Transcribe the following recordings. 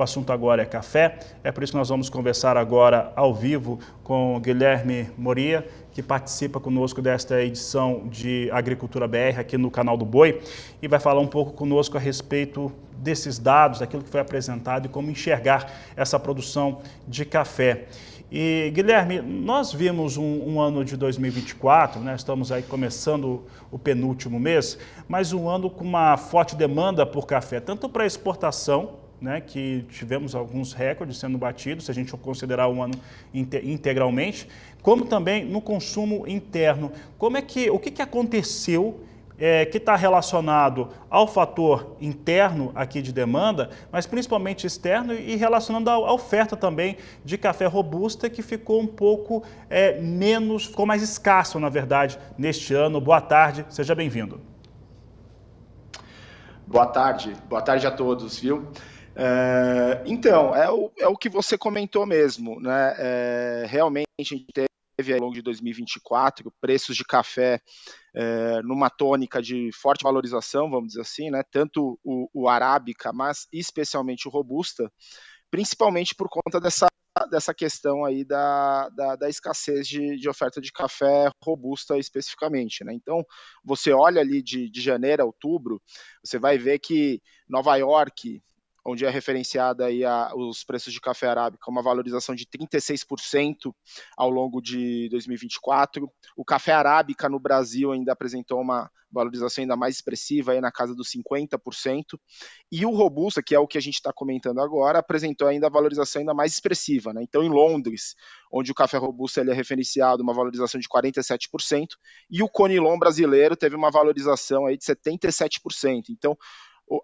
O assunto agora é café. É por isso que nós vamos conversar agora ao vivo com Guilherme Moria, que participa conosco desta edição de Agricultura BR aqui no canal do Boi e vai falar um pouco conosco a respeito desses dados, daquilo que foi apresentado e como enxergar essa produção de café. E, Guilherme, nós vimos um, um, ano de 2024, né? estamos aí começando o penúltimo mês, mas um ano com uma forte demanda por café, tanto para exportação né, que tivemos alguns recordes sendo batidos, se a gente considerar o ano integralmente, como também no consumo interno. Como é que, o que, que aconteceu é, que está relacionado ao fator interno aqui de demanda, mas principalmente externo e relacionando à oferta também de café robusta, que ficou um pouco é, menos, ficou mais escasso, na verdade, neste ano. Boa tarde, seja bem-vindo. Boa tarde, boa tarde a todos, viu? É, então, é o, é o que você comentou mesmo, né? É, realmente a gente teve ao longo de 2024 preços de café é, numa tônica de forte valorização, vamos dizer assim, né? Tanto o, o arábica, mas especialmente o robusta, principalmente por conta dessa dessa questão aí da, da, da escassez de, de, oferta de café robusta especificamente. Né? Então, você olha ali de, de janeiro a outubro, você vai ver que Nova York, onde é referenciada aí a, os preços de café arábica, uma valorização de 36% ao longo de 2024. O café arábica no Brasil ainda apresentou uma valorização ainda mais expressiva, aí na casa dos 50%. E o Robusta, que é o que a gente está comentando agora, apresentou ainda a valorização ainda mais expressiva. Né? Então, em Londres, onde o café Robusta ele é referenciado, uma valorização de 47%, e o Conilon brasileiro teve uma valorização aí de 77%. Então,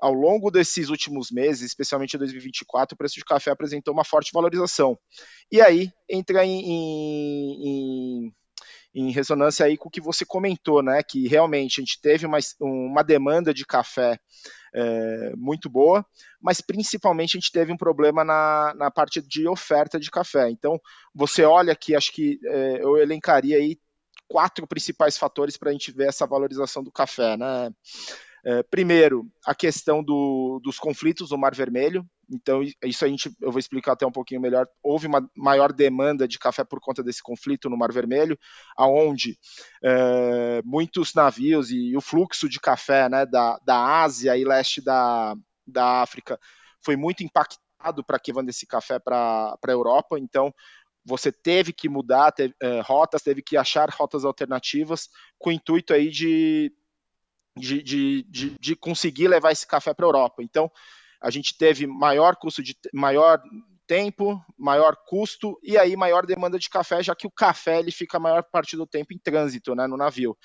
ao longo desses últimos meses, especialmente em 2024, o preço de café apresentou uma forte valorização. E aí entra em, em, em, ressonância aí com o que você comentou, né? Que realmente a gente teve uma, uma demanda de café é, muito boa, mas principalmente a gente teve um problema na, na parte de oferta de café. Então, você olha aqui, acho que é, eu elencaria aí quatro principais fatores para a gente ver essa valorização do café, né? É, primeiro, a questão do, dos conflitos no Mar Vermelho. Então, isso a gente, eu vou explicar até um pouquinho melhor. Houve uma maior demanda de café por conta desse conflito no Mar Vermelho, aonde é, muitos navios e o fluxo de café né, da, da Ásia e leste da, da África foi muito impactado para que vanda esse café para a Europa. Então, você teve que mudar teve, é, rotas, teve que achar rotas alternativas com o intuito aí de de, de, de, de conseguir levar esse café para a Europa. Então, a gente teve maior custo de maior tempo, maior custo e aí maior demanda de café, já que o café ele fica a maior parte do tempo em trânsito, né, no navio.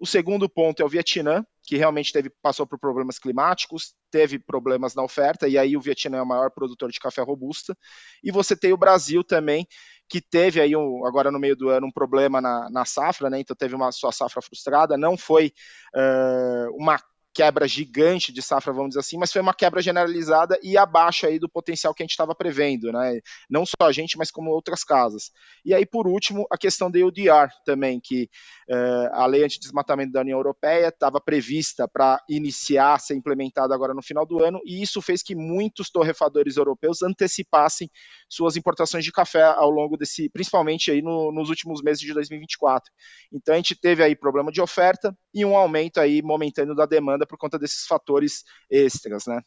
O segundo ponto é o Vietnã, que realmente teve, passou por problemas climáticos, teve problemas na oferta, e aí o Vietnã é o maior produtor de café robusta. E você tem o Brasil também, que teve aí um, agora no meio do ano um problema na, na safra, né? Então teve uma sua safra frustrada, não foi uh, uma quebra gigante de safra, vamos dizer assim, mas foi uma quebra generalizada e abaixo aí do potencial que a gente estava prevendo, né? Não só a gente, mas como outras casas. E aí, por último, a questão da UDR também, que uh, a lei anti-desmatamento da União Europeia estava prevista para iniciar, ser implementada agora no final do ano, e isso fez que muitos torrefadores europeus antecipassem suas importações de café ao longo desse, principalmente aí no, nos últimos meses de 2024. Então a gente teve aí problema de oferta e um aumento aí momentâneo da demanda por conta desses fatores extras, né?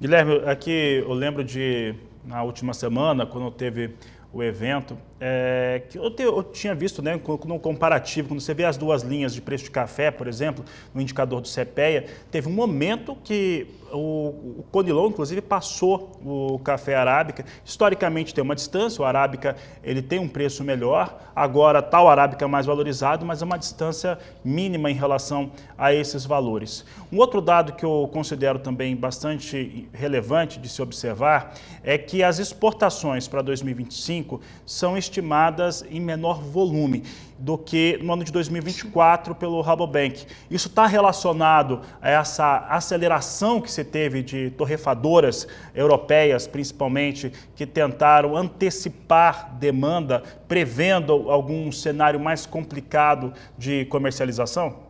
Guilherme, aqui eu lembro de na última semana, quando teve o evento, é, que eu, te, eu, tinha visto né, no comparativo, quando você vê as duas linhas de preço de café, por exemplo, no indicador do CPEA, teve um momento que o, o Conilon, inclusive, passou o café arábica. Historicamente tem uma distância, o arábica ele tem um preço melhor, agora tal tá arábica mais valorizado, mas é uma distância mínima em relação a esses valores. Um outro dado que eu considero também bastante relevante de se observar é que as exportações para 2025 2025 são estimadas em menor volume do que no ano de 2024 pelo Rabobank. Isso está relacionado a essa aceleração que se teve de torrefadoras europeias, principalmente, que tentaram antecipar demanda, prevendo algum cenário mais complicado de comercialização?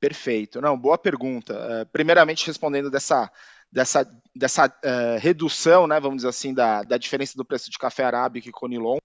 Perfeito. Não, boa pergunta. É, primeiramente, respondendo dessa, dessa, dessa uh, redução, né, vamos dizer assim, da, da diferença do preço de café arábico e conilon,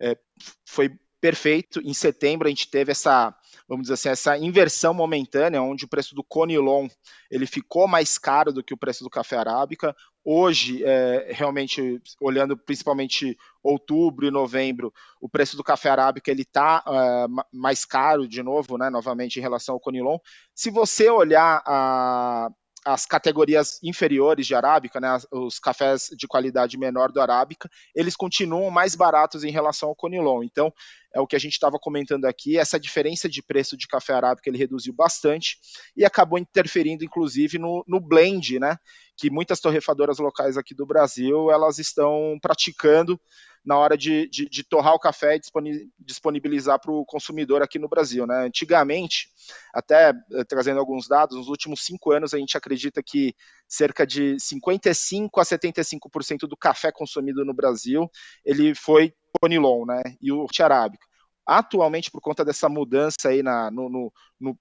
é, foi perfeito. Em setembro, a gente teve essa vamos dizer assim, essa inversão momentânea, onde o preço do Conilon ele ficou mais caro do que o preço do café arábica. Hoje, é, realmente, olhando principalmente outubro e novembro, o preço do café arábica ele está é, mais caro de novo, né, novamente, em relação ao Conilon. Se você olhar a as categorias inferiores de Arábica, né, os cafés de qualidade menor do Arábica, eles continuam mais baratos em relação ao Conilon. Então, é o que a gente estava comentando aqui, essa diferença de preço de café Arábica ele reduziu bastante e acabou interferindo, inclusive, no, no blend, né, que muitas torrefadoras locais aqui do Brasil elas estão praticando na hora de, de, de torrar o café e disponibilizar para o consumidor aqui no Brasil. Né? Antigamente, até eh, trazendo alguns dados, nos últimos cinco anos a gente acredita que cerca de 55% a 75% do café consumido no Brasil ele foi Conilon né? e o arábica atualmente por conta dessa mudança aí na, no, no,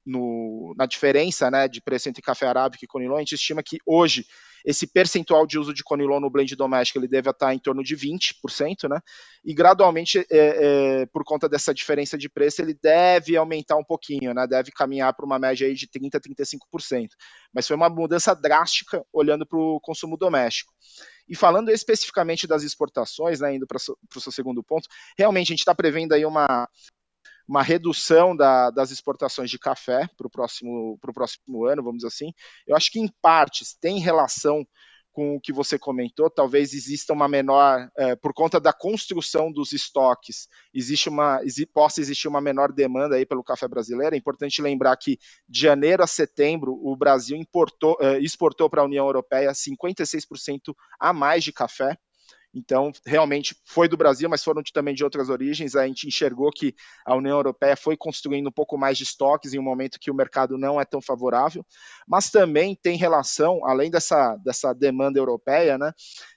no, na diferença né, de preço entre café arábico e conilon, a gente estima que hoje esse percentual de uso de conilon no blend doméstico ele deve estar em torno de 20%, né? E gradualmente, é, é, por conta dessa diferença de preço, ele deve aumentar um pouquinho, né? Deve caminhar para uma média aí de 30% a 35%. Mas foi uma mudança drástica olhando para o consumo doméstico. E falando especificamente das exportações, né, indo para o seu segundo ponto, realmente a gente está prevendo aí uma, uma redução da, das exportações de café para o próximo, próximo ano, vamos dizer assim. Eu acho que, em partes, tem relação com o que você comentou, talvez exista uma menor, eh, por conta da construção dos estoques, existe uma, possa existir uma menor demanda aí pelo café brasileiro. É importante lembrar que de janeiro a setembro o Brasil importou, eh, exportou para a União Europeia 56% a mais de café. Então, realmente foi do Brasil, mas foram também de outras origens. A gente enxergou que a União Europeia foi construindo um pouco mais de estoques em um momento que o mercado não é tão favorável, mas também tem relação, além dessa, dessa demanda europeia, né,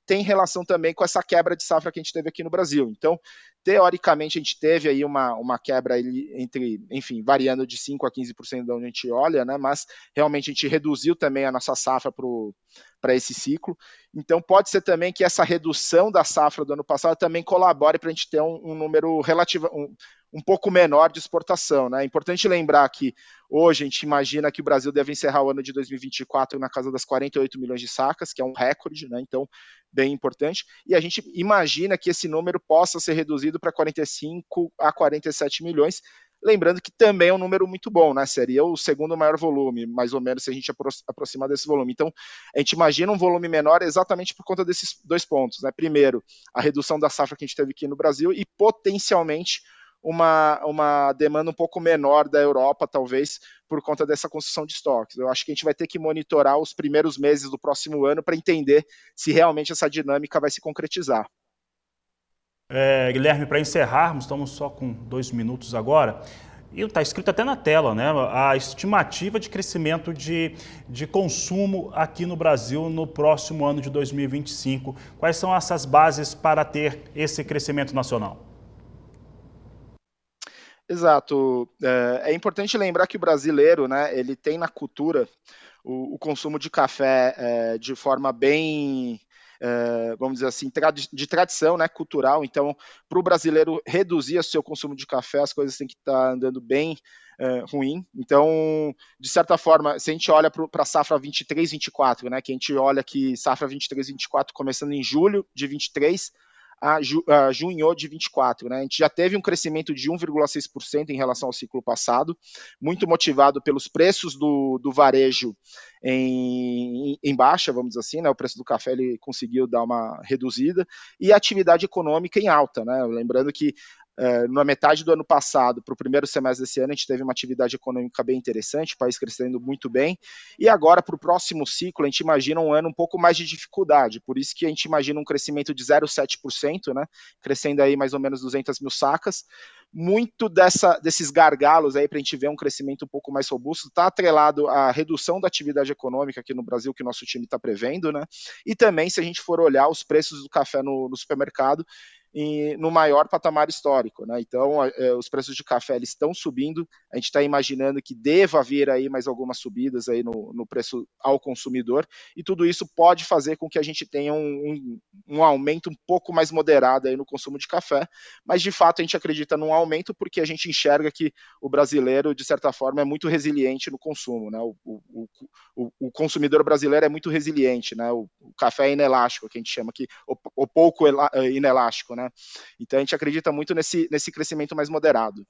tem relação também com essa quebra de safra que a gente teve aqui no Brasil. Então, teoricamente, a gente teve aí uma, uma quebra entre, enfim, variando de 5% a 15% de onde a gente olha, né? Mas realmente a gente reduziu também a nossa safra para esse ciclo. Então, pode ser também que essa redução da safra do ano passado também colabore para a gente ter um, um número relativo, um, um pouco menor de exportação. Né? É importante lembrar que hoje a gente imagina que o Brasil deve encerrar o ano de 2024 na casa das 48 milhões de sacas, que é um recorde, né? então bem importante, e a gente imagina que esse número possa ser reduzido para 45 a 47 milhões, Lembrando que também é um número muito bom, né? Seria o segundo maior volume, mais ou menos, se a gente aproximar desse volume. Então, a gente imagina um volume menor exatamente por conta desses dois pontos, né? Primeiro, a redução da safra que a gente teve aqui no Brasil e potencialmente uma, uma demanda um pouco menor da Europa, talvez, por conta dessa construção de estoques. Eu acho que a gente vai ter que monitorar os primeiros meses do próximo ano para entender se realmente essa dinâmica vai se concretizar. É, Guilherme, para encerrarmos, estamos só com dois minutos agora. E está escrito até na tela, né? A estimativa de crescimento de, de consumo aqui no Brasil no próximo ano de 2025. Quais são essas bases para ter esse crescimento nacional? Exato. É, é importante lembrar que o brasileiro, né, ele tem na cultura o, o consumo de café é, de forma bem, é, vamos dizer assim, de tradição, né, cultural. Então, para o brasileiro reduzir o seu consumo de café, as coisas têm que estar tá andando bem é, ruim. Então, de certa forma, se a gente olha para a safra 23, 24, né, que a gente olha que safra 23, 24 começando em julho de 23 a, ju, a junho de 24. Né? A gente já teve um crescimento de 1,6% em relação ao ciclo passado, muito motivado pelos preços do, do varejo em, em, baixa, vamos dizer assim, né? o preço do café ele conseguiu dar uma reduzida, e a atividade econômica em alta. Né? Lembrando que eh, na metade do ano passado para o primeiro semestre desse ano, a gente teve uma atividade econômica bem interessante, o país crescendo muito bem. E agora, para o próximo ciclo, a gente imagina um ano um pouco mais de dificuldade. Por isso que a gente imagina um crescimento de 0,7%, né? crescendo aí mais ou menos 200 mil sacas. Muito dessa, desses gargalos aí para a gente ver um crescimento um pouco mais robusto está atrelado à redução da atividade econômica aqui no Brasil, que nosso time está prevendo, né? E também, se a gente for olhar os preços do café no, no supermercado, em, no maior patamar histórico. Né? Então, a, a, é, os preços de café eles estão subindo. A gente está imaginando que deva vir aí mais algumas subidas aí no, no, preço ao consumidor, e tudo isso pode fazer com que a gente tenha um, um, um, aumento um pouco mais moderado aí no consumo de café. Mas, de fato, a gente acredita num aumento porque a gente enxerga que o brasileiro, de certa forma, é muito resiliente no consumo. Né? O, o, o, o consumidor brasileiro é muito resiliente. Né? O, café é inelástico, que a gente chama que ou pouco eh, inelástico, né? Então a gente acredita muito nesse, nesse crescimento mais moderado.